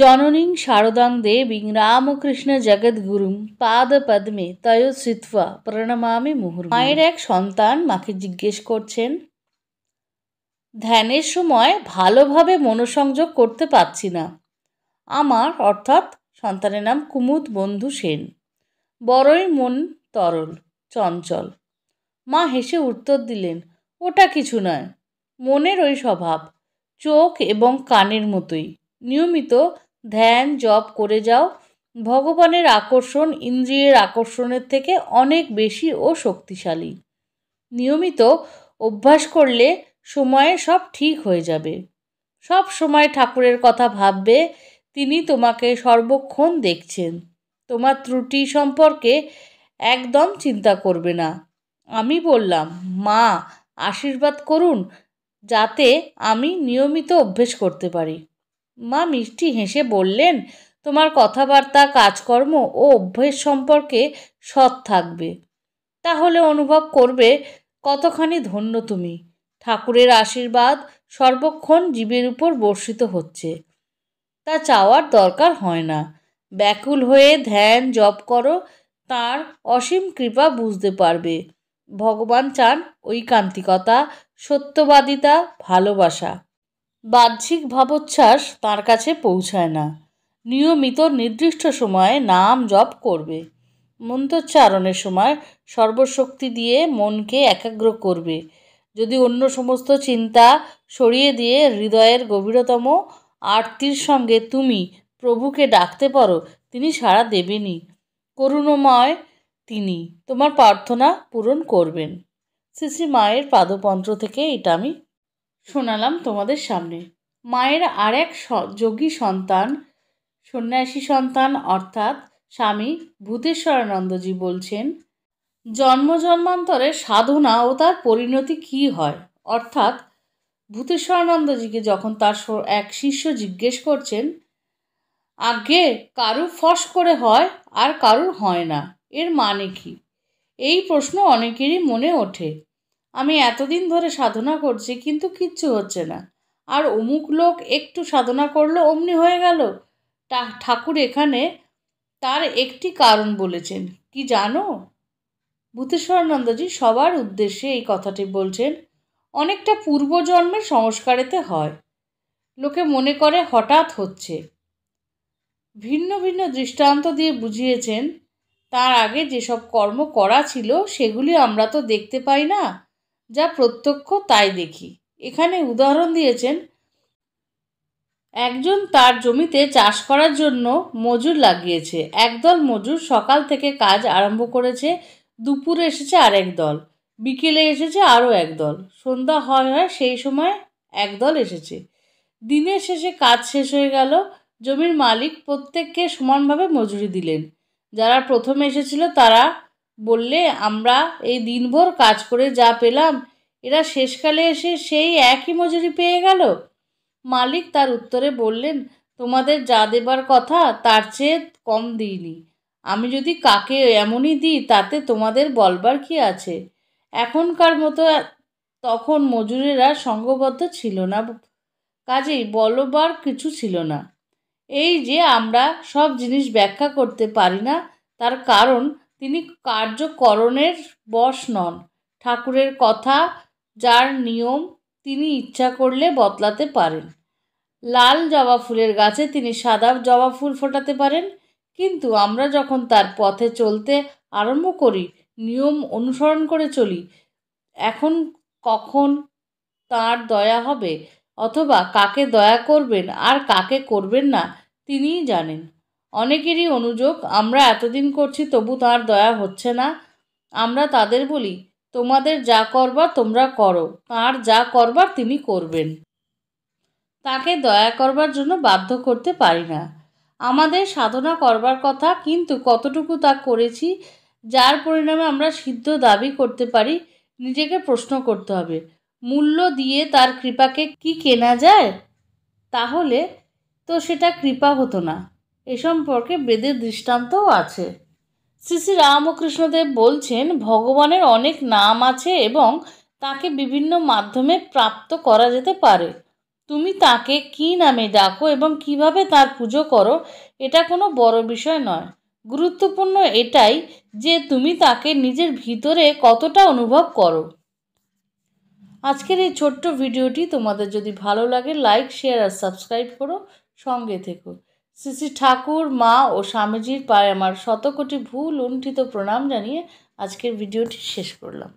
জননীং শারদাং দেবীং রামকৃষ্ণ জগদ্গুরুং পাদ পদ্মে তয় শ্রিত্বা প্রণমামি মুহুর মায়ের এক সন্তান মাকে জিজ্ঞেস করছেন ধ্যানের সময় ভালোভাবে মনোসংযোগ করতে পারছি না আমার অর্থাৎ সন্তানের নাম কুমুদ বন্ধু সেন বড়ই মন তরল চঞ্চল মা হেসে উত্তর দিলেন ওটা কিছু নয় মনের ওই স্বভাব চোখ এবং কানের মতোই নিয়মিত ধ্যান জপ করে যাও ভগবানের আকর্ষণ ইন্দ্রিয়ের আকর্ষণের থেকে অনেক বেশি ও শক্তিশালী নিয়মিত অভ্যাস করলে সময়ে সব ঠিক হয়ে যাবে সব সময় ঠাকুরের কথা ভাববে তিনি তোমাকে সর্বক্ষণ দেখছেন তোমার ত্রুটি সম্পর্কে একদম চিন্তা করবে না আমি বললাম মা আশীর্বাদ করুন যাতে আমি নিয়মিত অভ্যেস করতে পারি মা মিষ্টি হেসে বললেন তোমার কথাবার্তা কাজকর্ম ও অভ্যেস সম্পর্কে সৎ থাকবে তাহলে অনুভব করবে কতখানি ধন্য তুমি ঠাকুরের আশীর্বাদ সর্বক্ষণ জীবের উপর বর্ষিত হচ্ছে তা চাওয়ার দরকার হয় না ব্যাকুল হয়ে ধ্যান জপ করো তার অসীম কৃপা বুঝতে পারবে ভগবান চান ঐকান্তিকতা সত্যবাদিতা ভালোবাসা বাহ্যিক ভাবোচ্ছ্বাস তার কাছে পৌঁছায় না নিয়মিত নির্দিষ্ট সময়ে নাম জপ করবে মন্ত্রোচ্চারণের সময় সর্বশক্তি দিয়ে মনকে একাগ্র করবে যদি অন্য সমস্ত চিন্তা সরিয়ে দিয়ে হৃদয়ের গভীরতম আরতির সঙ্গে তুমি প্রভুকে ডাকতে পারো তিনি সাড়া দেবেনি করুণময় তিনি তোমার প্রার্থনা পূরণ করবেন শ্রী শ্রী মায়ের পাদপন্ত্র থেকে এটা আমি শোনালাম তোমাদের সামনে মায়ের আর এক যোগী সন্তান সন্ন্যাসী সন্তান অর্থাৎ স্বামী ভূতেশ্বরানন্দজি বলছেন জন্ম জন্মান্তরে সাধনা ও তার পরিণতি কি হয় অর্থাৎ ভূতেশ্বরানন্দজিকে যখন তার এক শিষ্য জিজ্ঞেস করছেন আগে কারুর ফস করে হয় আর কারুর হয় না এর মানে কি এই প্রশ্ন অনেকেরই মনে ওঠে আমি এতদিন ধরে সাধনা করছি কিন্তু কিচ্ছু হচ্ছে না আর অমুক লোক একটু সাধনা করলো অমনি হয়ে গেল ঠাকুর এখানে তার একটি কারণ বলেছেন কি জানো ভূতেশ্বরানন্দজি সবার উদ্দেশ্যে এই কথাটি বলছেন অনেকটা পূর্বজন্মের সংস্কারেতে হয় লোকে মনে করে হঠাৎ হচ্ছে ভিন্ন ভিন্ন দৃষ্টান্ত দিয়ে বুঝিয়েছেন তার আগে যেসব কর্ম করা ছিল সেগুলি আমরা তো দেখতে পাই না যা প্রত্যক্ষ তাই দেখি এখানে উদাহরণ দিয়েছেন একজন তার জমিতে চাষ করার জন্য মজুর লাগিয়েছে একদল মজুর সকাল থেকে কাজ আরম্ভ করেছে দুপুরে এসেছে আরেক দল বিকেলে এসেছে আরও একদল সন্ধ্যা হয় হয় সেই সময় একদল এসেছে দিনের শেষে কাজ শেষ হয়ে গেল জমির মালিক প্রত্যেককে সমানভাবে মজুরি দিলেন যারা প্রথমে এসেছিল তারা বললে আমরা এই দিনভর কাজ করে যা পেলাম এরা শেষকালে এসে সেই একই মজুরি পেয়ে গেল মালিক তার উত্তরে বললেন তোমাদের যা দেবার কথা তার চেয়ে কম দিইনি আমি যদি কাকে এমনই দিই তাতে তোমাদের বলবার কি আছে এখনকার মতো তখন মজুরেরা সঙ্গবদ্ধ ছিল না কাজেই বলবার কিছু ছিল না এই যে আমরা সব জিনিস ব্যাখ্যা করতে পারি না তার কারণ তিনি কার্যকরণের বশ নন ঠাকুরের কথা যার নিয়ম তিনি ইচ্ছা করলে বদলাতে পারেন লাল জবা ফুলের গাছে তিনি সাদা জবা ফুল ফোটাতে পারেন কিন্তু আমরা যখন তার পথে চলতে আরম্ভ করি নিয়ম অনুসরণ করে চলি এখন কখন তার দয়া হবে অথবা কাকে দয়া করবেন আর কাকে করবেন না তিনিই জানেন অনেকেরই অনুযোগ আমরা এতদিন করছি তবু তার দয়া হচ্ছে না আমরা তাদের বলি তোমাদের যা করবার তোমরা করো তার যা করবার তিনি করবেন তাকে দয়া করবার জন্য বাধ্য করতে পারি না আমাদের সাধনা করবার কথা কিন্তু কতটুকু তা করেছি যার পরিণামে আমরা সিদ্ধ দাবি করতে পারি নিজেকে প্রশ্ন করতে হবে মূল্য দিয়ে তার কৃপাকে কি কেনা যায় তাহলে তো সেটা কৃপা হতো না এ সম্পর্কে বেদের দৃষ্টান্তও আছে শ্রী শ্রী রামকৃষ্ণদেব বলছেন ভগবানের অনেক নাম আছে এবং তাকে বিভিন্ন মাধ্যমে প্রাপ্ত করা যেতে পারে তুমি তাকে কি নামে ডাকো এবং কিভাবে তার পুজো করো এটা কোনো বড় বিষয় নয় গুরুত্বপূর্ণ এটাই যে তুমি তাকে নিজের ভিতরে কতটা অনুভব করো আজকের এই ছোট্ট ভিডিওটি তোমাদের যদি ভালো লাগে লাইক শেয়ার আর সাবস্ক্রাইব করো সঙ্গে থেকো শ্রী শ্রী ঠাকুর মা ও স্বামীজির পায়ে আমার শতকোটি ভুল লুণ্ঠিত প্রণাম জানিয়ে আজকের ভিডিওটি শেষ করলাম